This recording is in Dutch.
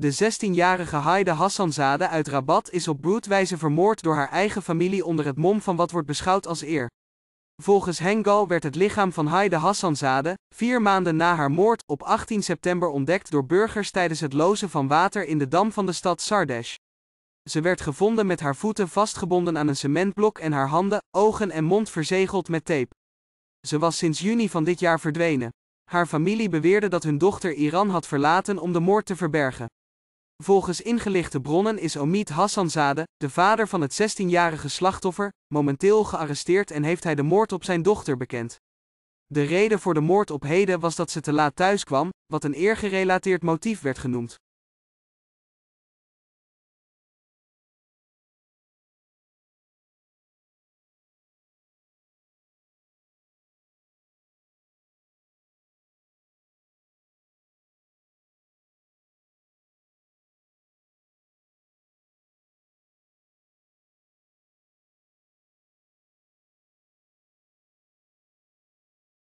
De 16-jarige Haide Hassanzade uit Rabat is op broedwijze vermoord door haar eigen familie onder het mom van wat wordt beschouwd als eer. Volgens Hengal werd het lichaam van Haide Hassanzade, vier maanden na haar moord, op 18 september ontdekt door burgers tijdens het lozen van water in de dam van de stad Sardesh. Ze werd gevonden met haar voeten vastgebonden aan een cementblok en haar handen, ogen en mond verzegeld met tape. Ze was sinds juni van dit jaar verdwenen. Haar familie beweerde dat hun dochter Iran had verlaten om de moord te verbergen. Volgens ingelichte bronnen is Omid Hassanzade, de vader van het 16-jarige slachtoffer, momenteel gearresteerd en heeft hij de moord op zijn dochter bekend. De reden voor de moord op Heden was dat ze te laat thuis kwam, wat een eergerelateerd motief werd genoemd.